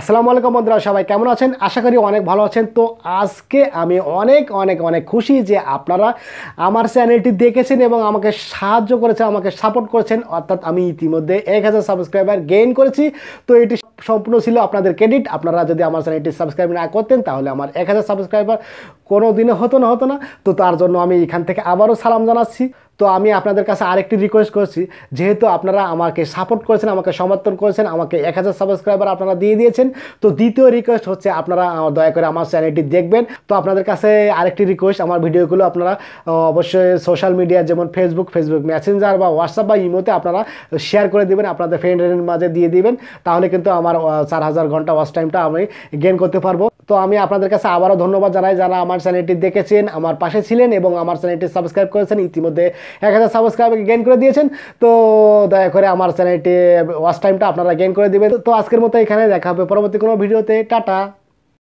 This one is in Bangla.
আসসালামু আলাইকুম বন্ধুরা সবাই কেমন আছেন আশা করি অনেক ভালো আছেন তো আজকে আমি অনেক অনেক অনেক খুশি যে আপনারা আমার চ্যানেলটি দেখেছেন এবং আমাকে সাহায্য করেছেন আমাকে সাপোর্ট করেছেন অর্থাৎ আমি ইতিমধ্যে এক হাজার সাবস্ক্রাইবার গেইন করেছি তো এটি সম্পূর্ণ ছিল আপনাদের ক্রেডিট আপনারা যদি আমার চ্যানেলটি সাবস্ক্রাইব না করতেন তাহলে আমার এক হাজার সাবস্ক্রাইবার কোনো দিনে হতো না হতো না তো তার জন্য আমি এখান থেকে আবারও সালাম জানাচ্ছি তো আমি আপনাদের কাছে আরেকটি রিকোয়েস্ট করছি যেহেতু আপনারা আমাকে সাপোর্ট করেছেন আমাকে সমর্থন করেছেন আমাকে এক হাজার সাবস্ক্রাইবার আপনারা দিয়ে দিয়েছেন তো দ্বিতীয় রিকোয়েস্ট হচ্ছে আপনারা দয়া করে আমার চ্যানেলটি দেখবেন তো আপনাদের কাছে আরেকটি রিকোয়েস্ট আমার ভিডিওগুলো আপনারা অবশ্যই সোশ্যাল মিডিয়া যেমন ফেসবুক ফেসবুক মেসেঞ্জার বা হোয়াটসঅ্যাপ বা ইমোতে আপনারা শেয়ার করে দেবেন আপনাদের ফ্রেন্ডের মাঝে দিয়ে দিবেন তাহলে কিন্তু আমার চার হাজার ঘন্টা ওয়াশ টাইমটা আমি গেন করতে পারবো তো আমি আপনাদের কাছে আবারও ধন্যবাদ জানাই যারা আমার চ্যানেলটি দেখেছেন আমার পাশে ছিলেন এবং আমার চ্যানেলটি সাবস্ক্রাইব করেছেন ইতিমধ্যে এক হাজার সাবস্ক্রাইব গেন করে দিয়েছেন তো দয়া করে আমার চ্যানেলটি ওয়াশ টাইমটা আপনারা গেন করে দেবেন তো আজকের মতো এখানে দেখা হবে পরবর্তী কোনো ভিডিওতে টাটা